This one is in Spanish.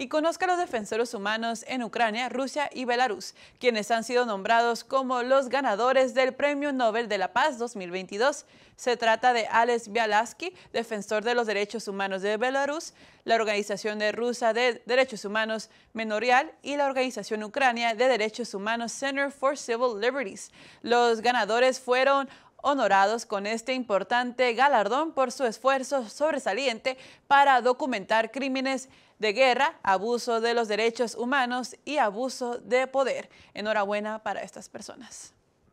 y conozca a los defensores humanos en Ucrania, Rusia y Belarus, quienes han sido nombrados como los ganadores del Premio Nobel de la Paz 2022. Se trata de Alex Bialaski, defensor de los derechos humanos de Belarus, la Organización de Rusa de Derechos Humanos Menorial y la Organización Ucrania de Derechos Humanos Center for Civil Liberties. Los ganadores fueron honorados con este importante galardón por su esfuerzo sobresaliente para documentar crímenes de guerra, abuso de los derechos humanos y abuso de poder. Enhorabuena para estas personas.